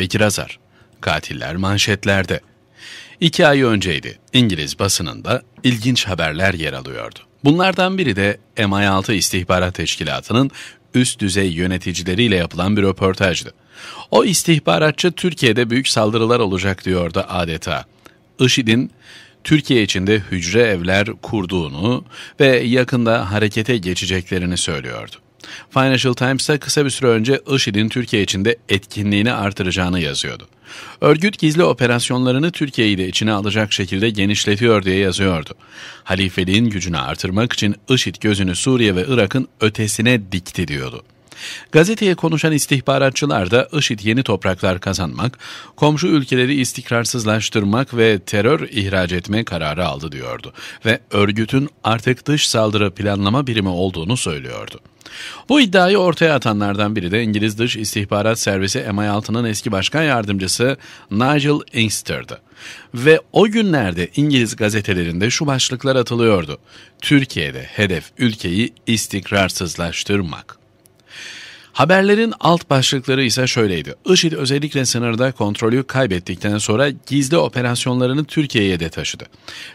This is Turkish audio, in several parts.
Bekir Azar. Katiller manşetlerde. İki ay önceydi. İngiliz basınında ilginç haberler yer alıyordu. Bunlardan biri de MI6 İstihbarat Teşkilatı'nın üst düzey yöneticileriyle yapılan bir röportajdı. O istihbaratçı Türkiye'de büyük saldırılar olacak diyordu adeta. IŞİD'in Türkiye içinde hücre evler kurduğunu ve yakında harekete geçeceklerini söylüyordu. Financial Times'ta kısa bir süre önce IŞİD'in Türkiye içinde etkinliğini artıracağını yazıyordu. Örgüt gizli operasyonlarını Türkiye'yi de içine alacak şekilde genişletiyor diye yazıyordu. Halifeliğin gücünü artırmak için IŞİD gözünü Suriye ve Irak'ın ötesine dikti diyordu. Gazeteye konuşan istihbaratçılar da IŞİD yeni topraklar kazanmak, komşu ülkeleri istikrarsızlaştırmak ve terör ihraç etme kararı aldı diyordu ve örgütün artık dış saldırı planlama birimi olduğunu söylüyordu. Bu iddiayı ortaya atanlardan biri de İngiliz Dış İstihbarat Servisi MI6'nın eski başkan yardımcısı Nigel Ingster'dı. Ve o günlerde İngiliz gazetelerinde şu başlıklar atılıyordu. Türkiye'de hedef ülkeyi istikrarsızlaştırmak. Haberlerin alt başlıkları ise şöyleydi. IŞİD özellikle sınırda kontrolü kaybettikten sonra gizli operasyonlarını Türkiye'ye de taşıdı.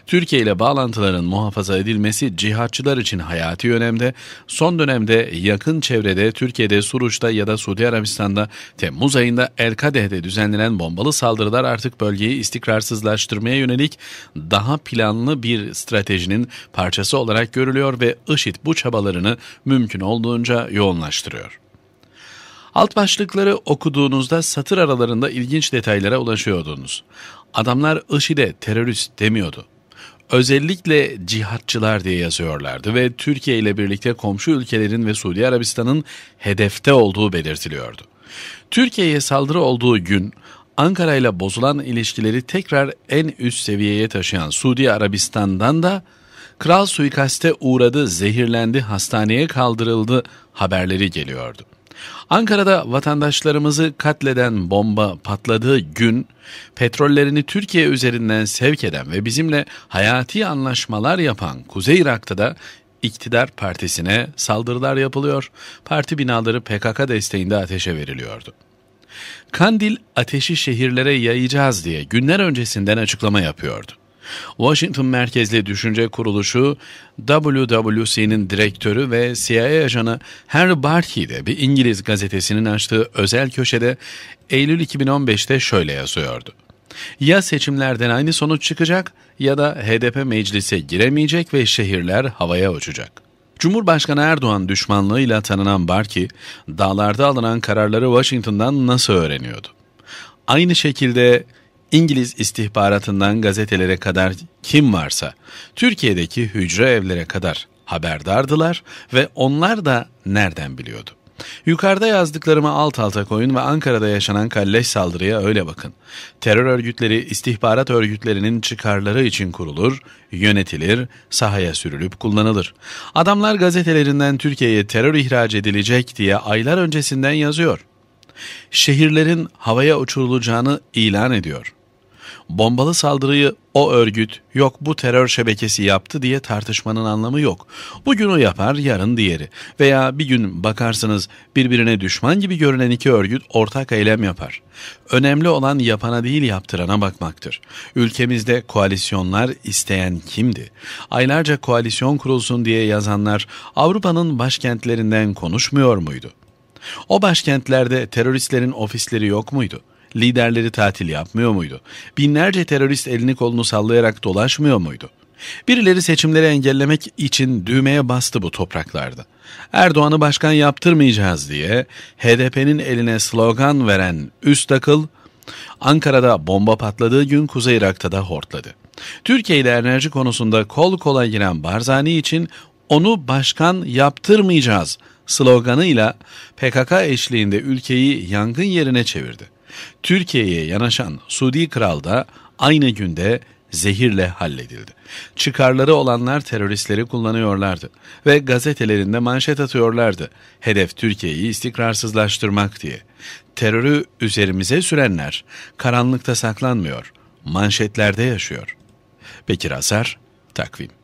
Türkiye ile bağlantıların muhafaza edilmesi cihatçılar için hayati önemde. Son dönemde yakın çevrede Türkiye'de Suruç'ta ya da Suudi Arabistan'da Temmuz ayında El Kadeh'de düzenlenen bombalı saldırılar artık bölgeyi istikrarsızlaştırmaya yönelik daha planlı bir stratejinin parçası olarak görülüyor ve IŞİD bu çabalarını mümkün olduğunca yoğunlaştırıyor. Alt başlıkları okuduğunuzda satır aralarında ilginç detaylara ulaşıyordunuz. Adamlar IŞİD'e terörist demiyordu. Özellikle cihatçılar diye yazıyorlardı ve Türkiye ile birlikte komşu ülkelerin ve Suudi Arabistan'ın hedefte olduğu belirtiliyordu. Türkiye'ye saldırı olduğu gün Ankara ile bozulan ilişkileri tekrar en üst seviyeye taşıyan Suudi Arabistan'dan da kral suikaste uğradı, zehirlendi, hastaneye kaldırıldı haberleri geliyordu. Ankara'da vatandaşlarımızı katleden bomba patladığı gün petrollerini Türkiye üzerinden sevk eden ve bizimle hayati anlaşmalar yapan Kuzey Irak'ta da iktidar partisine saldırılar yapılıyor, parti binaları PKK desteğinde ateşe veriliyordu. Kandil ateşi şehirlere yayacağız diye günler öncesinden açıklama yapıyordu. Washington merkezli düşünce kuruluşu WWC'nin direktörü ve CIA ajanı Harry Barkey de bir İngiliz gazetesinin açtığı özel köşede Eylül 2015'te şöyle yazıyordu. Ya seçimlerden aynı sonuç çıkacak ya da HDP meclise giremeyecek ve şehirler havaya uçacak. Cumhurbaşkanı Erdoğan düşmanlığıyla tanınan Barki, dağlarda alınan kararları Washington'dan nasıl öğreniyordu? Aynı şekilde İngiliz istihbaratından gazetelere kadar kim varsa, Türkiye'deki hücre evlere kadar haberdardılar ve onlar da nereden biliyordu? Yukarıda yazdıklarımı alt alta koyun ve Ankara'da yaşanan kalleş saldırıya öyle bakın. Terör örgütleri istihbarat örgütlerinin çıkarları için kurulur, yönetilir, sahaya sürülüp kullanılır. Adamlar gazetelerinden Türkiye'ye terör ihraç edilecek diye aylar öncesinden yazıyor. Şehirlerin havaya uçurulacağını ilan ediyor. Bombalı saldırıyı o örgüt yok bu terör şebekesi yaptı diye tartışmanın anlamı yok. Bugün o yapar yarın diğeri veya bir gün bakarsınız birbirine düşman gibi görünen iki örgüt ortak eylem yapar. Önemli olan yapana değil yaptırana bakmaktır. Ülkemizde koalisyonlar isteyen kimdi? Aylarca koalisyon kurulsun diye yazanlar Avrupa'nın başkentlerinden konuşmuyor muydu? O başkentlerde teröristlerin ofisleri yok muydu? liderleri tatil yapmıyor muydu? Binlerce terörist elini kolunu sallayarak dolaşmıyor muydu? Birileri seçimleri engellemek için düğmeye bastı bu topraklarda. Erdoğan'ı başkan yaptırmayacağız diye HDP'nin eline slogan veren üst akıl, Ankara'da bomba patladığı gün Kuzey Irak'ta da hortladı. Türkiye ile enerji konusunda kol kola giren Barzani için onu başkan yaptırmayacağız sloganıyla PKK eşliğinde ülkeyi yangın yerine çevirdi. Türkiye'ye yanaşan Suudi Kral da aynı günde zehirle halledildi. Çıkarları olanlar teröristleri kullanıyorlardı ve gazetelerinde manşet atıyorlardı. Hedef Türkiye'yi istikrarsızlaştırmak diye. Terörü üzerimize sürenler karanlıkta saklanmıyor, manşetlerde yaşıyor. Bekir Asar, Takvim